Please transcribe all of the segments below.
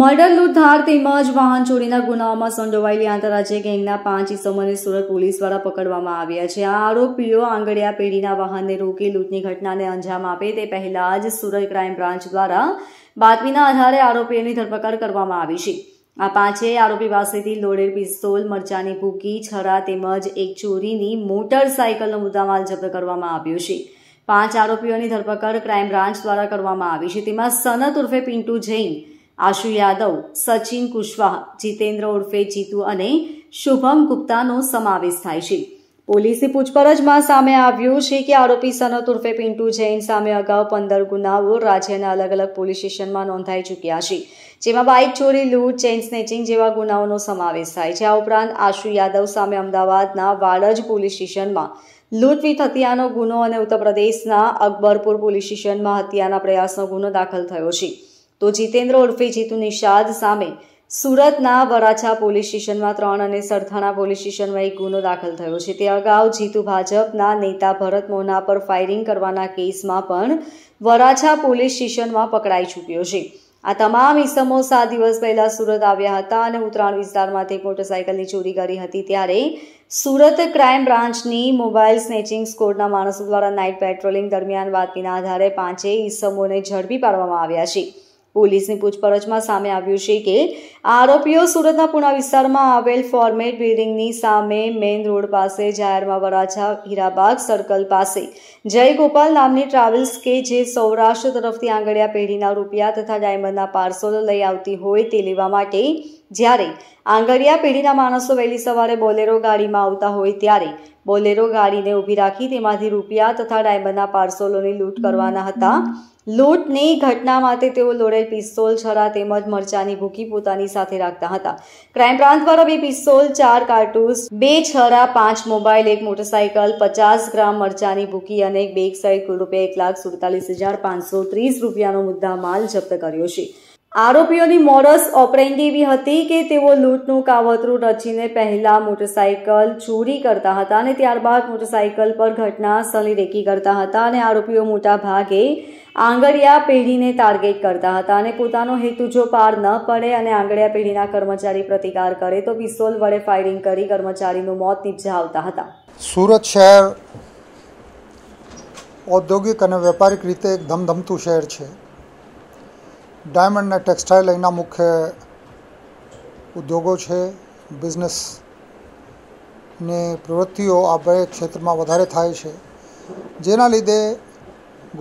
murder લૂંટધાર તેમજ વાહન ચોરીના ગુનાઓમાં સંડોવાયેલી આંતરરાજ્ય ગેંગના પાંચ ઇસમોને સુરત પોલીસ દ્વારા પકડવામાં આવ્યા છે આ આરોપીઓ આંગડિયા પેઢીના વાહનને રોકી લૂંટની ઘટનાને અંજામ આપે તે પહેલા જ સુરત ક્રાઇમ બ્રાન્ચ દ્વારા બાતમીના આધારે આરોપીઓની ધરપકડ કરવામાં આવી છે આ પાંચેય આરોપી પાસેથી લોડેડ પિસ્તોલ મરચાની ભૂકી છરા તેમજ એક ચોરીની મોટરસાયકલનો મુદ્દામાલ જપ્ત કરવામાં આવ્યો છે પાંચ આરોપીઓની ધરપકડ ક્રાઇમ બ્રાન્ચ દ્વારા કરવામાં આવી છે તેમાં સનત ઉર્ફે પિન્ટુ જૈન આશુ યાદવ સચિન કુશવાહ જીતેન્દ્ર ઉર્ફે જીતુ અને શુભમ ગુપ્તાનો સમાવેશ થાય છે પોલીસે પૂછપરછમાં સામે આવ્યું છે કે આરોપી સનત ઉર્ફે પિન્ટુ જૈન સામે અગાઉ પંદર ગુનાઓ રાજ્યના અલગ અલગ પોલીસ સ્ટેશનમાં નોંધાઈ ચૂક્યા છે જેમાં બાઇક ચોરી લૂંટ ચેઇન સ્નેચિંગ જેવા ગુનાઓનો સમાવેશ થાય છે આ ઉપરાંત આશુ યાદવ સામે અમદાવાદના વાડજ પોલીસ સ્ટેશનમાં લૂંટ હત્યાનો ગુનો અને ઉત્તરપ્રદેશના અકબરપુર પોલીસ સ્ટેશનમાં હત્યાના પ્રયાસનો ગુનો દાખલ થયો છે તો જીતેન્દ્ર ઉર્ફે જીતુ નિષાદ સામે સુરતના વરાછા પોલીસ સ્ટેશનમાં ત્રણ અને સરથાણા પોલીસ સ્ટેશનમાં એક ગુનો દાખલ થયો છે તે અગાઉ જીતુ ભાજપના નેતા ભરત મોહના પર ફાયરિંગ કરવાના કેસમાં પણ વરાછા પોલીસ સ્ટેશનમાં પકડાઈ ચૂક્યો છે આ તમામ ઇસમો સાત દિવસ પહેલા સુરત આવ્યા હતા અને ઉત્તરાયણ વિસ્તારમાંથી મોટરસાયકલની ચોરી કરી હતી ત્યારે સુરત ક્રાઇમ બ્રાન્ચની મોબાઈલ સ્નેચિંગ સ્કોડના માણસો દ્વારા નાઇટ પેટ્રોલિંગ દરમિયાન બાતમીના આધારે પાંચેય ઇસમોને ઝડપી પાડવામાં આવ્યા છે પોલીસની પૂછપરછમાં સામે આવ્યું છે કે આરોપીઓ સુરતના પુણા વિસ્તારમાં આવેલ ફોર્મેટ બિલ્ડિંગની સામે મેઇન રોડ પાસે જાહેરમાં વરાછા હીરાબાગ સર્કલ પાસે જયગોપાલ નામની ટ્રાવેલ્સ કે જે સૌરાષ્ટ્ર તરફથી આંગળિયા પેઢીના રૂપિયા તથા ડાયમંડના પાર્સલો લઈ આવતી હોય તે લેવા માટે જ્યારે આંગળિયા પેઢીના માણસો વહેલી સવારે બોલેરો ગાડીમાં આવતા હોય ત્યારે બોલેરો ગાડીને ઊભી રાખી તેમાંથી રૂપિયા તથા ડાયમંડના પાર્સલોની લૂંટ કરવાના હતા લૂંટની ઘટના માટે તેઓ લોડેલ પિસ્તોલ છરા તેમજ મરચાની ભૂકી પોતાની સાથે રાખતા હતા ક્રાઇમ બ્રાન્ચ દ્વારા બે પિસ્તોલ ચાર કાર્ટૂસ બે છરા પાંચ મોબાઈલ એક મોટરસાયકલ પચાસ ગ્રામ મરચાની ભૂકી અને એક બેગ સહિત કુલ રૂપિયા એક લાખ સુડતાલીસ હજાર પાંચસો ત્રીસ રૂપિયાનો મુદ્દા માલ જપ્ત કર્યો છે આરોપીઓની મોરસ ઓપરેન્ડી એવી હતી કે તેઓ લૂંટનું કાવતરું રચીને પહેલા મોટરસાયકલ ચોરી કરતા હતા અને ત્યારબાદ મોટરસાયકલ પર ઘટના સ્થળે રેકી કરતા હતા અને આરોપીઓ મોટા ભાગે આંગળિયા પેઢીને ટાર્ગેટ કરતા હતા અને પોતાનો હેતુ જો પાર ન પડે અને આંગળિયા પેઢીના કર્મચારી પ્રતિકાર કરે તો પિસ્તોલ વડે ફાયરિંગ કરી કર્મચારીનું મોત નિપજાવતા હતા સુરત શહેર ઔદ્યોગિક અને વેપારિક રીતે એક ધમધમતું શહેર છે ડાયમંડ ને ટેક્સટાઇલ અહીંના મુખ્ય ઉદ્યોગો છે બિઝનેસની પ્રવૃત્તિઓ આ બે ક્ષેત્રમાં વધારે થાય છે જેના લીધે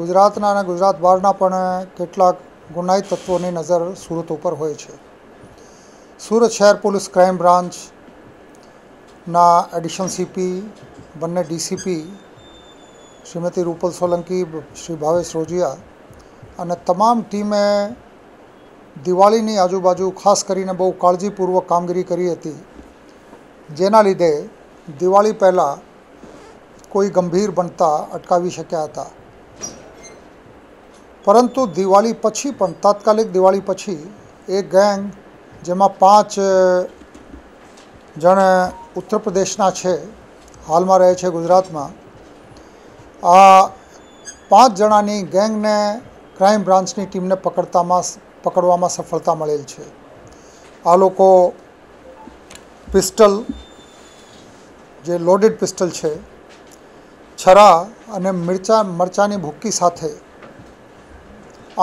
ગુજરાતના અને ગુજરાત બહારના પણ કેટલાક ગુનાઈ તત્વોની નજર સુરત ઉપર હોય છે સુરત શહેર પોલીસ ક્રાઇમ બ્રાન્ચના એડિશન સીપી બંને ડીસીપી શ્રીમતી રૂપલ સોલંકી શ્રી ભાવેશ રોજિયા અને તમામ ટીમે દિવાળીની આજુબાજુ ખાસ કરીને બહુ કાળજીપૂર્વક કામગીરી કરી હતી જેના લીધે દિવાળી પહેલાં કોઈ ગંભીર બનતા અટકાવી શક્યા હતા પરંતુ દિવાળી પછી પણ તાત્કાલિક દિવાળી પછી એ ગેંગ જેમાં પાંચ જણ ઉત્તર પ્રદેશના છે હાલમાં રહે છે ગુજરાતમાં આ પાંચ જણાની ગેંગને ક્રાઇમ બ્રાન્ચની ટીમને પકડતામાં પકડવામાં સફળતા મળેલ છે આ લોકો પિસ્ટલ જે લોડેડ પિસ્ટલ છે છરા અને મિરચા મરચાની ભૂક્કી સાથે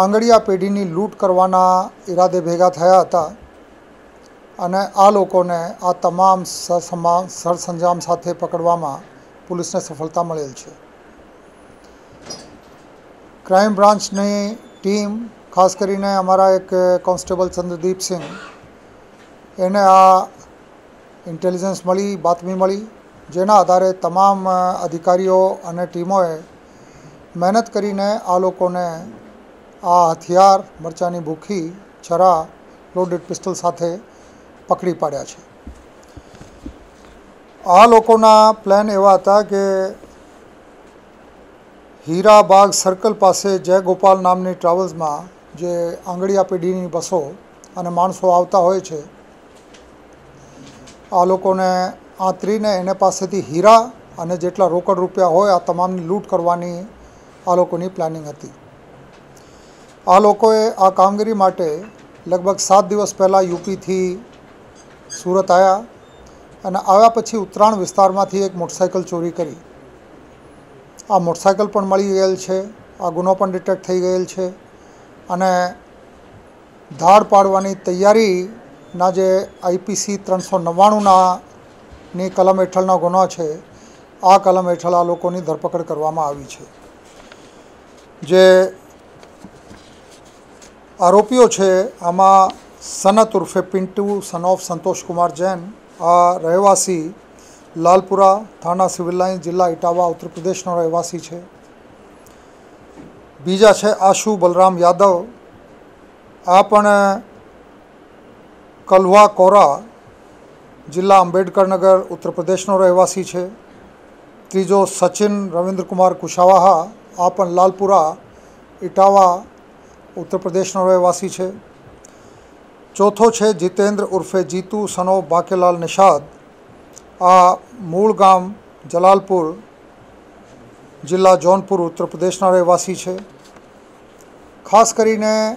આંગળીયા પેઢીની લૂંટ કરવાના ઈરાદે ભેગા થયા હતા અને આ લોકોને આ તમામ સરસંજામ સાથે પકડવામાં પોલીસને સફળતા મળેલ છે ક્રાઇમ બ્રાન્ચની ટીમ ખાસ કરીને અમારા એક કોન્સ્ટેબલ ચંદ્રદીપસિંહ એને આ ઇન્ટેલિજન્સ મળી બાતમી મળી જેના આધારે તમામ અધિકારીઓ અને ટીમોએ મહેનત કરીને આ લોકોને આ હથિયાર મરચાની ભૂખી છરા લોડેડ પિસ્તોલ સાથે પકડી પાડ્યા છે આ લોકોના પ્લાન એવા હતા કે હીરાબાગ સર્કલ પાસે જયગોપાલ નામની ટ્રાવેલ્સમાં જે આંગળીયા પેઢીની બસો અને માણસો આવતા હોય છે આ લોકોને આંતરીને એને પાસેથી હીરા અને જેટલા રોકડ રૂપિયા હોય આ તમામની લૂંટ કરવાની આ લોકોની પ્લાનિંગ હતી આ લોકોએ આ કામગીરી માટે લગભગ સાત દિવસ પહેલાં યુપીથી સુરત આવ્યા અને આવ્યા પછી ઉત્તરાયણ વિસ્તારમાંથી એક મોટરસાઇકલ ચોરી કરી આ મોટરસાઇકલ પણ મળી ગયેલ છે આ ગુનો પણ ડિટેક્ટ થઈ ગયેલ છે અને ધાડ પાડવાની તૈયારીના જે આઈપીસી ત્રણસો નવ્વાણુંના ની કલમ હેઠળના ગુનો છે આ કલમ હેઠળ આ લોકોની ધરપકડ કરવામાં આવી છે જે આરોપીઓ છે આમાં સનત ઉર્ફે પિન્ટુ સન ઓફ સંતોષકુમાર જૈન આ રહેવાસી લાલપુરા થાણા સિવિલ લાઇન્સ જિલ્લા ઇટાવા ઉત્તર પ્રદેશનો રહેવાસી છે बीजा है आशु बलराम यादव आप कलवा कोरा जिला अंबेडकर नगर उत्तर प्रदेश रहवासी है तीजो सचिन रविन्द्र कुमार कुशावाहा आप लालपुरा इटावा उत्तर प्रदेश रहवासी है चौथो है जितेंद्र उर्फे जीतू सनो बाकेलाल निषाद आ मूल गाम जलालपुर જિલ્લા જૌનપુર ઉત્તર પ્રદેશના રહેવાસી છે ખાસ કરીને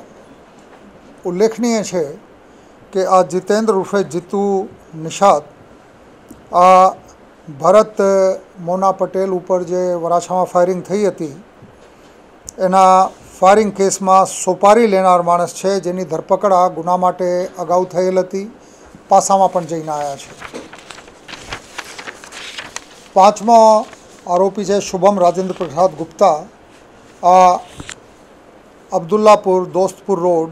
ઉલ્લેખનીય છે કે આ જીતેન્દ્ર ઉર્ફે જીતુ નિષાદ આ ભરત મોના પટેલ ઉપર જે વરાછામાં ફાયરિંગ થઈ હતી એના ફાયરિંગ કેસમાં સોપારી લેનાર માણસ છે જેની ધરપકડ આ ગુના માટે અગાઉ થયેલ હતી પાસામાં પણ જઈને આવ્યા છે પાંચમો આરોપી છે શુભમ રાજેન્દ્ર પ્રસાદ ગુપ્તા આ અબ્દુલ્લાપુર દોસ્તપુર રોડ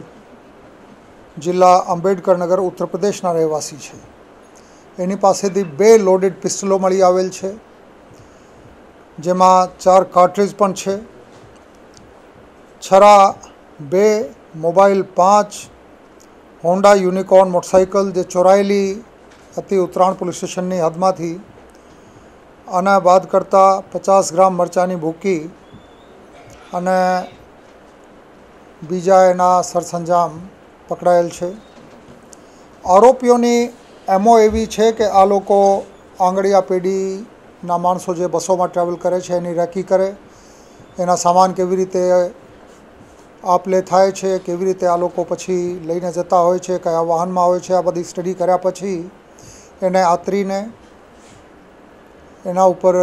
જિલ્લા અંબેડકરનગર ઉત્તર પ્રદેશના રહેવાસી છે એની પાસેથી બે લોડેડ પિસ્તલો મળી આવેલ છે જેમાં ચાર કાર્ટ્રેજ પણ છે છરા બે મોબાઈલ પાંચ હોન્ડા યુનિકોર્ન મોટરસાઇકલ જે ચોરાયેલી હતી ઉત્તરાયણ પોલીસ સ્ટેશનની હદમાંથી અને બાદ કરતાં પચાસ ગ્રામ મરચાંની ભૂકી અને બીજા એના સરસંજામ પકડાયેલ છે આરોપીઓની એમો એવી છે કે આ લોકો આંગળીયા પેઢીના માણસો જે બસોમાં ટ્રાવેલ કરે છે એની રેકી કરે એના સામાન કેવી રીતે આપ લે થાય છે કેવી રીતે આ લોકો પછી લઈને જતા હોય છે કયા વાહનમાં હોય છે આ બધી સ્ટડી કર્યા પછી એને આતરીને એના ઉપર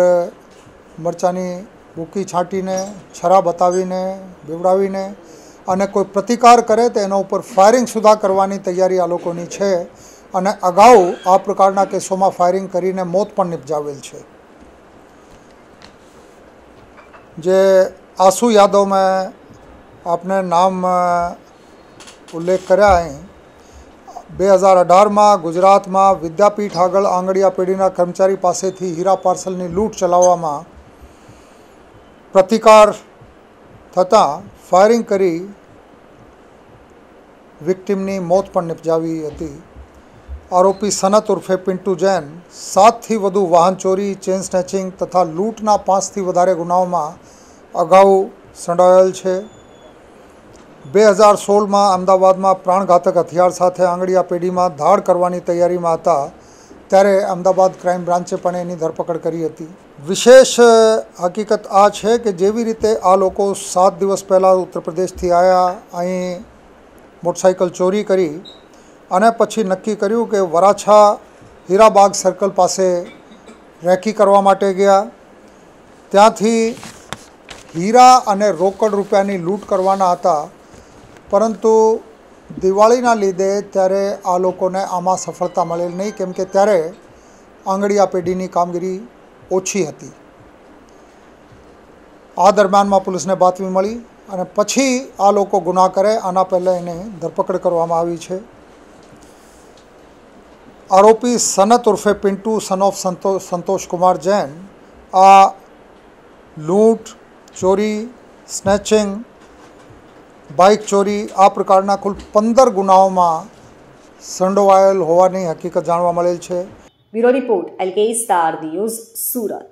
મરચાંની ભૂકી છાંટીને છરા બતાવીને બીવડાવીને અને કોઈ પ્રતિકાર કરે તો એના ઉપર ફાયરિંગ સુધા કરવાની તૈયારી આ લોકોની છે અને અગાઉ આ પ્રકારના કેસોમાં ફાયરિંગ કરીને મોત પણ નિપજાવેલ છે જે આસુ યાદવ મેં આપને નામ ઉલ્લેખ કર્યા અહીં બે હજાર અઢારમાં ગુજરાતમાં વિદ્યાપીઠ આગળ આંગડિયા પેઢીના કર્મચારી પાસેથી હીરા પાર્સલની લૂંટ ચલાવવામાં પ્રતિકાર થતાં ફાયરિંગ કરી વિક્ટિમની મોત પણ નિપજાવી હતી આરોપી સનત ઉર્ફે પિન્ટુ જૈન સાતથી વધુ વાહન ચોરી ચેન સ્નેચિંગ તથા લૂંટના પાંચથી વધારે ગુનાઓમાં અગાઉ સંડોયેલ છે બે હજાર સોળમાં અમદાવાદમાં પ્રાણઘાતક હથિયાર સાથે આંગળીયા પેઢીમાં ધાડ કરવાની તૈયારીમાં હતા ત્યારે અમદાવાદ ક્રાઇમ બ્રાન્ચે પણ એની ધરપકડ કરી હતી વિશેષ હકીકત આ છે કે જેવી રીતે આ લોકો સાત દિવસ પહેલાં ઉત્તર આવ્યા અહીં મોટરસાઇકલ ચોરી કરી અને પછી નક્કી કર્યું કે વરાછા હીરાબાગ સર્કલ પાસે રેકી કરવા માટે ગયા ત્યાંથી હીરા અને રોકડ રૂપિયાની લૂંટ કરવાના હતા પરંતુ દિવાળીના લીધે ત્યારે આ લોકોને આમાં સફળતા મળેલ નહીં કેમ કે ત્યારે આંગળીયા પેઢીની કામગીરી ઓછી હતી આ દરમિયાનમાં પોલીસને બાતમી મળી અને પછી આ લોકો ગુના કરે આના પહેલાં એને ધરપકડ કરવામાં આવી છે આરોપી સનત ઉર્ફે પિન્ટુ સન ઓફ સંતોષ સંતોષકુમાર જૈન આ લૂંટ ચોરી સ્નેચિંગ બાઇક ચોરી આ પ્રકારના કુલ પંદર ગુનાઓમાં સંડોવાયેલ હોવાની હકીકત જાણવા મળેલ છે bureau report LK star news Surat